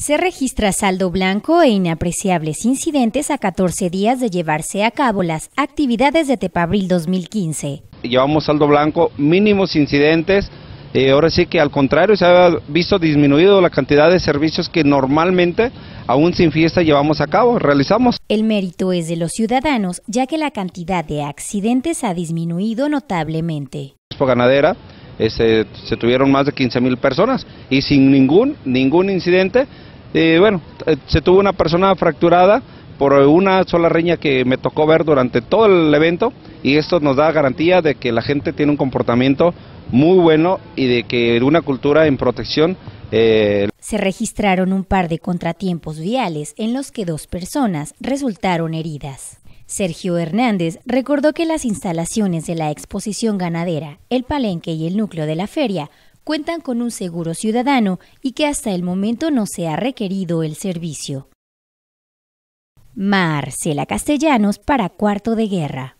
Se registra saldo blanco e inapreciables incidentes a 14 días de llevarse a cabo las actividades de Tepabril 2015. Llevamos saldo blanco, mínimos incidentes, eh, ahora sí que al contrario se ha visto disminuido la cantidad de servicios que normalmente aún sin fiesta llevamos a cabo, realizamos. El mérito es de los ciudadanos, ya que la cantidad de accidentes ha disminuido notablemente. Por ganadera eh, se tuvieron más de 15 personas y sin ningún, ningún incidente eh, bueno, eh, se tuvo una persona fracturada por una sola riña que me tocó ver durante todo el evento y esto nos da garantía de que la gente tiene un comportamiento muy bueno y de que una cultura en protección. Eh, se registraron un par de contratiempos viales en los que dos personas resultaron heridas. Sergio Hernández recordó que las instalaciones de la exposición ganadera, el palenque y el núcleo de la feria cuentan con un seguro ciudadano y que hasta el momento no se ha requerido el servicio. Marcela Castellanos para Cuarto de Guerra.